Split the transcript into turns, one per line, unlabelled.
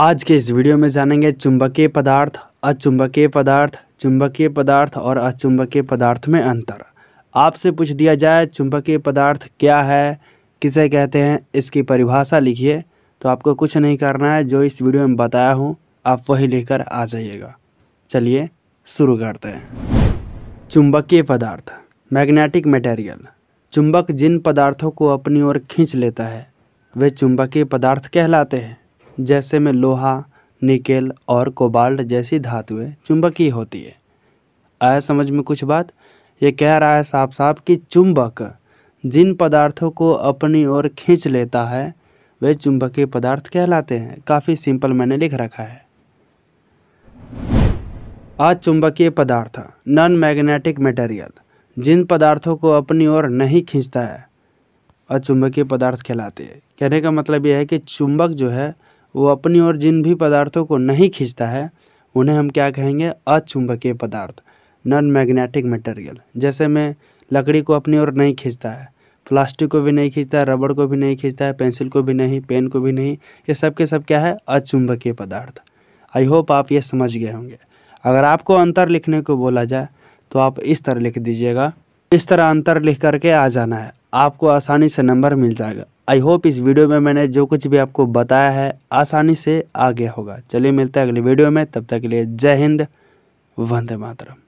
आज के इस वीडियो में जानेंगे चुंबकीय पदार्थ अचुंबकीय पदार्थ चुंबकीय पदार्थ और अचुंबकीय पदार्थ में अंतर आपसे पूछ दिया जाए चुंबकीय पदार्थ क्या है किसे कहते हैं इसकी परिभाषा लिखिए तो आपको कुछ नहीं करना है जो इस वीडियो में बताया हूँ आप वही लेकर आ जाइएगा चलिए शुरू करते हैं चुंबकीय पदार्थ मैग्नेटिक मटेरियल चुंबक जिन पदार्थों को अपनी ओर खींच लेता है वे चुंबकीय पदार्थ कहलाते हैं जैसे में लोहा निकेल और कोबाल्ट जैसी धातुएं चुंबकीय होती है आया समझ में कुछ बात ये कह रहा है साफ साफ कि चुंबक जिन पदार्थों को अपनी ओर खींच लेता है वे चुंबकीय पदार्थ कहलाते हैं काफ़ी सिंपल मैंने लिख रखा है आज चुंबकीय पदार्थ नॉन मैग्नेटिक मटेरियल जिन पदार्थों को अपनी ओर नहीं खींचता है अचुंबकीय पदार्थ कहलाते हैं कहने का मतलब यह है कि चुंबक जो है वो अपनी ओर जिन भी पदार्थों को नहीं खींचता है उन्हें हम क्या कहेंगे अचुंबकीय पदार्थ नॉन मैग्नेटिक मटेरियल जैसे मैं लकड़ी को अपनी ओर नहीं खींचता है प्लास्टिक को भी नहीं खींचता है रबड़ को भी नहीं खींचता है पेंसिल को भी नहीं पेन को भी नहीं ये सब के सब क्या है अचुंबकीय पदार्थ आई होप आप ये समझ गए होंगे अगर आपको अंतर लिखने को बोला जाए तो आप इस तरह लिख दीजिएगा इस तरह अंतर लिख करके आ जाना है आपको आसानी से नंबर मिल जाएगा आई होप इस वीडियो में मैंने जो कुछ भी आपको बताया है आसानी से आ गया होगा चलिए मिलते हैं अगले वीडियो में तब तक के लिए जय हिंद वंदे मातरम